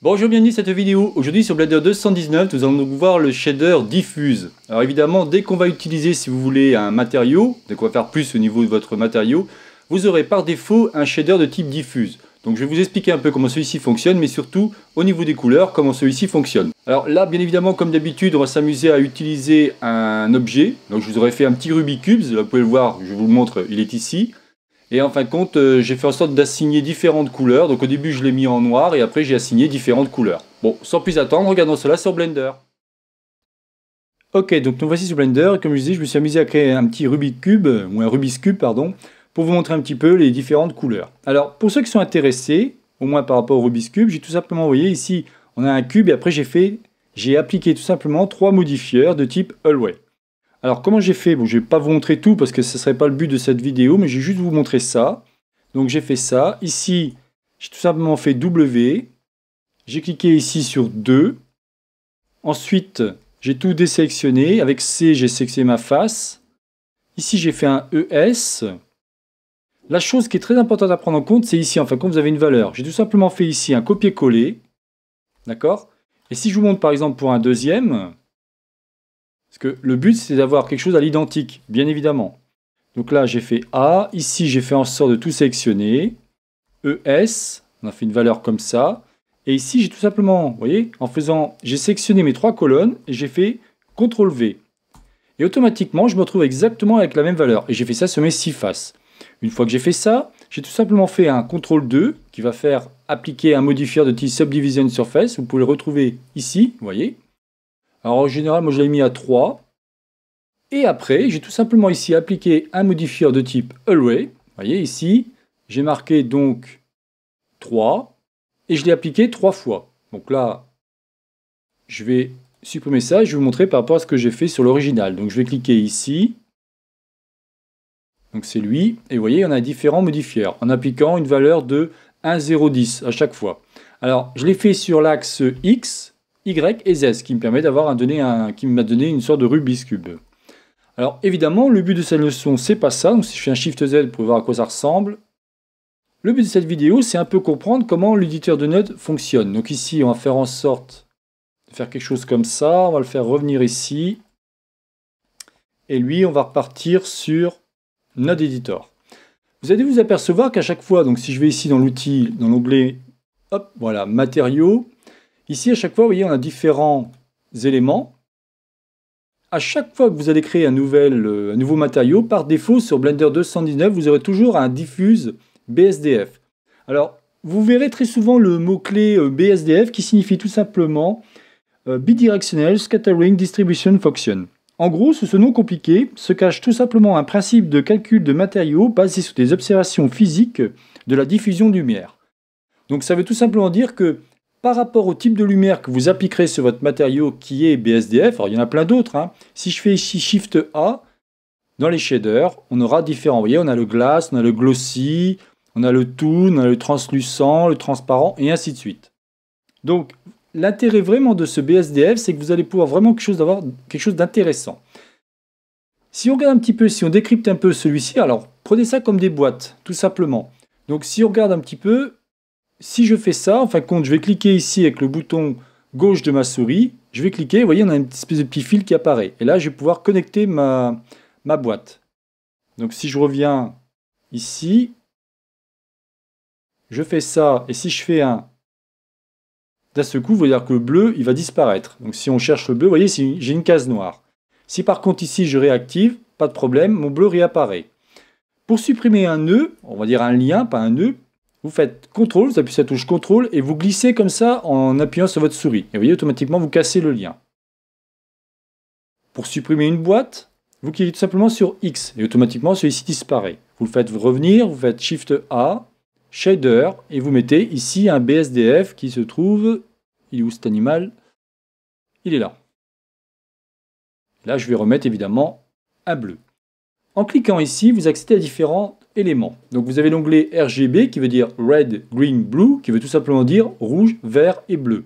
Bonjour, bienvenue dans cette vidéo. Aujourd'hui sur Blender 219, nous allons voir le shader diffuse. Alors évidemment, dès qu'on va utiliser, si vous voulez, un matériau, dès qu'on va faire plus au niveau de votre matériau, vous aurez par défaut un shader de type diffuse. Donc je vais vous expliquer un peu comment celui-ci fonctionne, mais surtout au niveau des couleurs, comment celui-ci fonctionne. Alors là, bien évidemment, comme d'habitude, on va s'amuser à utiliser un objet. Donc je vous aurais fait un petit Rubik's Cube, vous pouvez le voir, je vous le montre, il est ici. Et en fin de compte, euh, j'ai fait en sorte d'assigner différentes couleurs. Donc au début, je l'ai mis en noir et après, j'ai assigné différentes couleurs. Bon, sans plus attendre, regardons cela sur Blender. Ok, donc nous voici sur Blender. Comme je disais, je me suis amusé à créer un petit rubis Cube, ou un Rubik's Cube, pardon, pour vous montrer un petit peu les différentes couleurs. Alors, pour ceux qui sont intéressés, au moins par rapport au Rubik's Cube, j'ai tout simplement, vous voyez ici, on a un cube et après j'ai fait, j'ai appliqué tout simplement trois modifieurs de type Hallway. Alors comment j'ai fait Bon, je vais pas vous montrer tout parce que ce ne serait pas le but de cette vidéo, mais j'ai juste vous montrer ça. Donc j'ai fait ça. Ici, j'ai tout simplement fait W. J'ai cliqué ici sur 2. Ensuite, j'ai tout désélectionné. Avec C, j'ai sélectionné ma face. Ici, j'ai fait un ES. La chose qui est très importante à prendre en compte, c'est ici, en quand vous avez une valeur. J'ai tout simplement fait ici un copier-coller. D'accord Et si je vous montre par exemple pour un deuxième, parce que le but, c'est d'avoir quelque chose à l'identique, bien évidemment. Donc là, j'ai fait A. Ici, j'ai fait en sorte de tout sélectionner. ES, on a fait une valeur comme ça. Et ici, j'ai tout simplement, vous voyez, en faisant, j'ai sélectionné mes trois colonnes et j'ai fait CTRL V. Et automatiquement, je me retrouve exactement avec la même valeur. Et j'ai fait ça sur mes six faces. Une fois que j'ai fait ça, j'ai tout simplement fait un CTRL 2 qui va faire appliquer un modifier de type Subdivision Surface. Vous pouvez le retrouver ici, vous voyez. Alors en général, moi je l'ai mis à 3. Et après, j'ai tout simplement ici appliqué un modifier de type Array. Vous voyez ici, j'ai marqué donc 3 et je l'ai appliqué 3 fois. Donc là, je vais supprimer ça et je vais vous montrer par rapport à ce que j'ai fait sur l'original. Donc je vais cliquer ici. Donc c'est lui. Et vous voyez, on a différents modifieurs en appliquant une valeur de 1, 0, 10 à chaque fois. Alors, je l'ai fait sur l'axe X. Y et Z, qui me permet d'avoir un donné un, qui m'a donné une sorte de Rubik's Cube. Alors évidemment, le but de cette leçon, c'est pas ça. Donc si je fais un Shift Z, pour voir à quoi ça ressemble. Le but de cette vidéo, c'est un peu comprendre comment l'éditeur de notes fonctionne. Donc ici, on va faire en sorte de faire quelque chose comme ça. On va le faire revenir ici. Et lui, on va repartir sur Node Editor. Vous allez vous apercevoir qu'à chaque fois, donc si je vais ici dans l'outil, dans l'onglet, hop, voilà, matériaux, Ici, à chaque fois, vous voyez, on a différents éléments. À chaque fois que vous allez créer un, nouvel, euh, nouveau matériau, par défaut, sur Blender 219, vous aurez toujours un diffuse BSDF. Alors, vous verrez très souvent le mot-clé euh, BSDF qui signifie tout simplement euh, bidirectionnel Bidirectional Scattering Distribution Function. En gros, sous ce nom compliqué se cache tout simplement un principe de calcul de matériaux basé sur des observations physiques de la diffusion de lumière. Donc ça veut tout simplement dire que par rapport au type de lumière que vous appliquerez sur votre matériau qui est BSDF, alors il y en a plein d'autres, hein. si je fais ici Shift A, dans les shaders, on aura différents. Vous voyez, on a le glass, on a le glossy, on a le toon, on a le translucent, le transparent, et ainsi de suite. Donc, l'intérêt vraiment de ce BSDF, c'est que vous allez pouvoir vraiment quelque chose quelque chose d'intéressant. Si on regarde un petit peu, si on décrypte un peu celui-ci, alors prenez ça comme des boîtes, tout simplement. Donc si on regarde un petit peu, si je fais ça, en fin compte, je vais cliquer ici avec le bouton gauche de ma souris. Je vais cliquer, vous voyez, on a une espèce de petit fil qui apparaît. Et là, je vais pouvoir connecter ma, ma boîte. Donc si je reviens ici, je fais ça, et si je fais un... D'un seul coup, vous voyez que le bleu, il va disparaître. Donc si on cherche le bleu, vous voyez, j'ai une case noire. Si par contre ici, je réactive, pas de problème, mon bleu réapparaît. Pour supprimer un nœud, on va dire un lien, pas un nœud, vous faites CTRL, vous appuyez sur la touche CTRL et vous glissez comme ça en appuyant sur votre souris. Et vous voyez, automatiquement, vous cassez le lien. Pour supprimer une boîte, vous cliquez tout simplement sur X et automatiquement celui-ci disparaît. Vous le faites revenir, vous faites Shift A, Shader et vous mettez ici un BSDF qui se trouve. Il est où cet animal Il est là. Là, je vais remettre évidemment un bleu. En cliquant ici, vous accédez à différents... Donc vous avez l'onglet RGB qui veut dire Red, Green, Blue, qui veut tout simplement dire rouge, vert et bleu.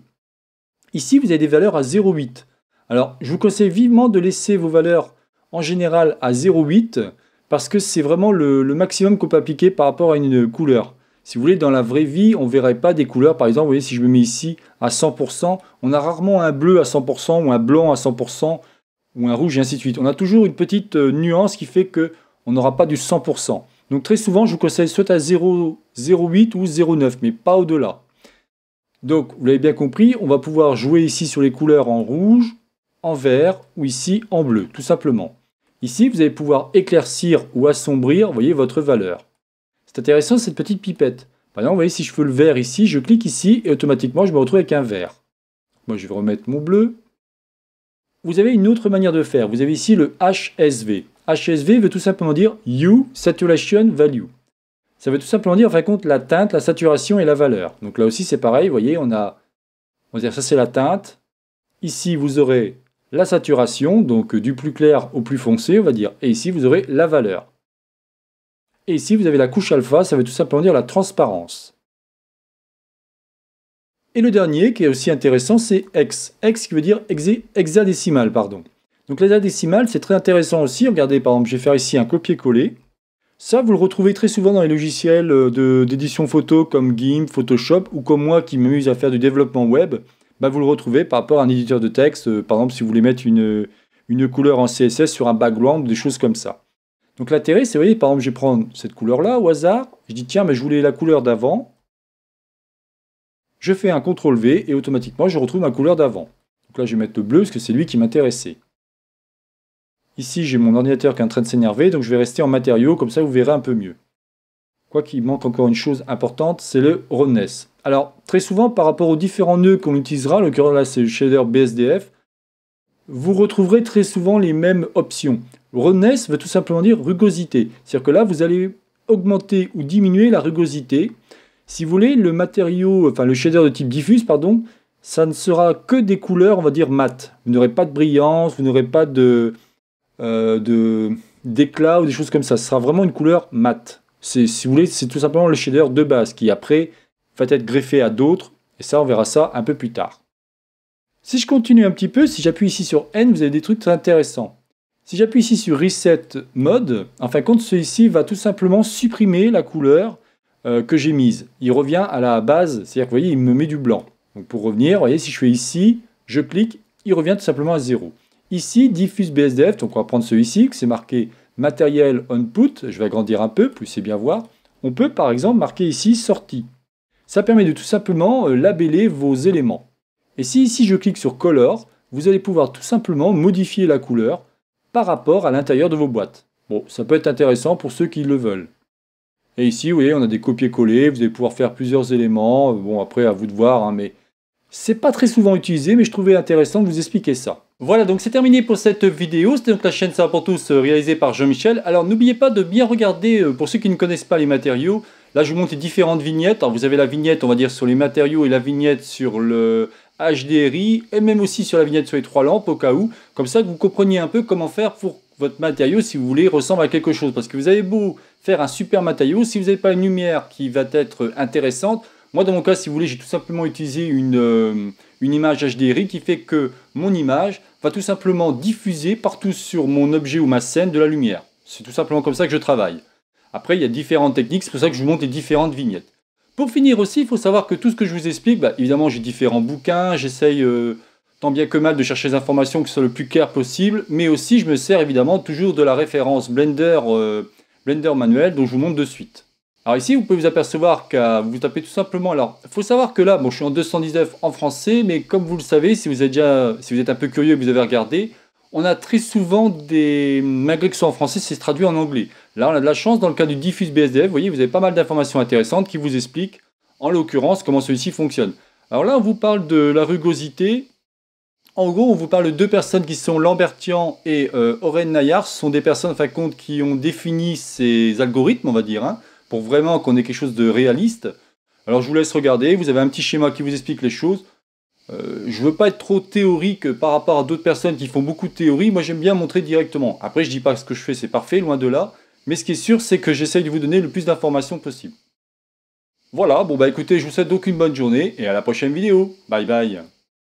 Ici, vous avez des valeurs à 0,8. Alors, je vous conseille vivement de laisser vos valeurs en général à 0,8 parce que c'est vraiment le, maximum qu'on peut appliquer par rapport à une couleur. Si vous voulez, dans la vraie vie, on ne verrait pas des couleurs. Par exemple, vous voyez, si je me mets ici à 100%, on a rarement un bleu à 100% ou un blanc à 100% ou un rouge et ainsi de suite. On a toujours une petite euh, nuance qui fait qu'on n'aura pas du 100%. Donc très souvent, je vous conseille soit à 0,08 ou 0,9, mais pas au-delà. Donc, vous l'avez bien compris, on va pouvoir jouer ici sur les couleurs en rouge, en vert ou ici en bleu, tout simplement. Ici, vous allez pouvoir éclaircir ou assombrir, vous voyez, votre valeur. C'est intéressant cette petite pipette. Par exemple, vous voyez, si je veux le vert ici, je clique ici et automatiquement, je me retrouve avec un vert. Moi, je vais remettre mon bleu. Vous avez une autre manière de faire. Vous avez ici le HSV. HSV veut tout simplement dire U Saturation Value. Ça veut tout simplement dire, en fin compte, la teinte, la saturation et la valeur. Donc là aussi, c'est pareil, vous voyez, on a, on va dire, ça c'est la teinte. Ici, vous aurez la saturation, donc du plus clair au plus foncé, on va dire. Et ici, vous aurez la valeur. Et ici, vous avez la couche alpha, ça veut tout simplement dire la transparence. Et le dernier, qui est aussi intéressant, c'est X. X qui veut dire hexadécimal, pardon. Donc la décimale, c'est très intéressant aussi. Regardez, par exemple, je vais faire ici un copier-coller. Ça, vous le retrouvez très souvent dans les logiciels euh, d'édition photo comme GIMP, Photoshop, ou comme moi qui m'amuse à faire du développement web. Bah, vous le retrouvez par rapport à un éditeur de texte. Euh, par exemple, si vous voulez mettre une, une couleur en CSS sur un background, des choses comme ça. Donc l'intérêt, c'est, vous voyez, par exemple, je vais prendre cette couleur-là au hasard. Je dis, tiens, mais je voulais la couleur d'avant. Je fais un CTRL-V et automatiquement, je retrouve ma couleur d'avant. Donc là, je vais mettre le bleu parce que c'est lui qui m'intéressait. Ici, j'ai mon ordinateur qui est en train de s'énerver, donc je vais rester en matériau, comme ça vous verrez un peu mieux. Quoi qu'il manque encore une chose importante, c'est le roughness. Alors, très souvent, par rapport aux différents nœuds qu'on utilisera, le cas là c'est le shader BSDF, vous retrouverez très souvent les mêmes options. Roughness veut tout simplement dire rugosité. C'est-à-dire que là, vous allez augmenter ou diminuer la rugosité. Si vous voulez, le matériau, enfin le shader de type diffuse, pardon, ça ne sera que des couleurs, on va dire, mat. Vous n'aurez pas de brillance, vous n'aurez pas de, euh, de d'éclat ou des choses comme ça. Ce sera vraiment une couleur mate. Si vous voulez, c'est tout simplement le shader de base qui après va être greffé à d'autres. Et ça, on verra ça un peu plus tard. Si je continue un petit peu, si j'appuie ici sur N, vous avez des trucs très intéressants. Si j'appuie ici sur Reset Mode, en fin de compte, celui-ci va tout simplement supprimer la couleur euh, que j'ai mise. Il revient à la base, c'est-à-dire que vous voyez, il me met du blanc. Donc pour revenir, vous voyez, si je fais ici, je clique, il revient tout simplement à zéro. Ici, diffuse BSDF, donc on va prendre celui-ci, que c'est marqué matériel put je vais agrandir un peu, plus c'est bien voir. On peut par exemple marquer ici sortie. Ça permet de tout simplement euh, labeller vos éléments. Et si ici je clique sur color, vous allez pouvoir tout simplement modifier la couleur par rapport à l'intérieur de vos boîtes. Bon, ça peut être intéressant pour ceux qui le veulent. Et ici, vous voyez, on a des copier-coller, vous allez pouvoir faire plusieurs éléments. Euh, bon, après, à vous de voir, hein, mais c'est pas très souvent utilisé, mais je trouvais intéressant de vous expliquer ça. Voilà, donc c'est terminé pour cette vidéo. C'était donc la chaîne Ça pour tous euh, réalisée par Jean-Michel. Alors n'oubliez pas de bien regarder, euh, pour ceux qui ne connaissent pas les matériaux, là je vous montre les différentes vignettes. Alors vous avez la vignette, on va dire, sur les matériaux et la vignette sur le HDRI et même aussi sur la vignette sur les trois lampes au cas où. Comme ça que vous compreniez un peu comment faire pour votre matériau, si vous voulez, ressemble à quelque chose. Parce que vous avez beau faire un super matériau, si vous n'avez pas une lumière qui va être intéressante, moi dans mon cas, si vous voulez, j'ai tout simplement utilisé une, euh, une image HDRI qui fait que mon image va tout simplement diffuser partout sur mon objet ou ma scène de la lumière. C'est tout simplement comme ça que je travaille. Après, il y a différentes techniques, c'est pour ça que je vous montre les différentes vignettes. Pour finir aussi, il faut savoir que tout ce que je vous explique, bah, évidemment j'ai différents bouquins, j'essaye euh, tant bien que mal de chercher les informations qui soient le plus clair possible, mais aussi je me sers évidemment toujours de la référence Blender, euh, Blender manuel dont je vous montre de suite. Alors ici, vous pouvez vous apercevoir que euh, vous tapez tout simplement. Alors, il faut savoir que là, bon, je suis en 219 en français, mais comme vous le savez, si vous êtes déjà, si vous êtes un peu curieux et que vous avez regardé, on a très souvent des, malgré que ce soit en français, c'est traduit en anglais. Là, on a de la chance dans le cas du diffuse BSDF. Vous voyez, vous avez pas mal d'informations intéressantes qui vous expliquent, en l'occurrence, comment celui-ci fonctionne. Alors là, on vous parle de la rugosité. En gros, on vous parle de deux personnes qui sont Lambertian et euh, Oren Nayar. Ce sont des personnes, en fin de compte, qui ont défini ces algorithmes, on va dire. Hein pour vraiment qu'on ait quelque chose de réaliste. Alors je vous laisse regarder, vous avez un petit schéma qui vous explique les choses. Je euh, je veux pas être trop théorique par rapport à d'autres personnes qui font beaucoup de théorie, moi j'aime bien montrer directement. Après je dis pas que ce que je fais c'est parfait, loin de là, mais ce qui est sûr c'est que j'essaye de vous donner le plus d'informations possible. Voilà, bon bah écoutez, je vous souhaite donc une bonne journée et à la prochaine vidéo. Bye bye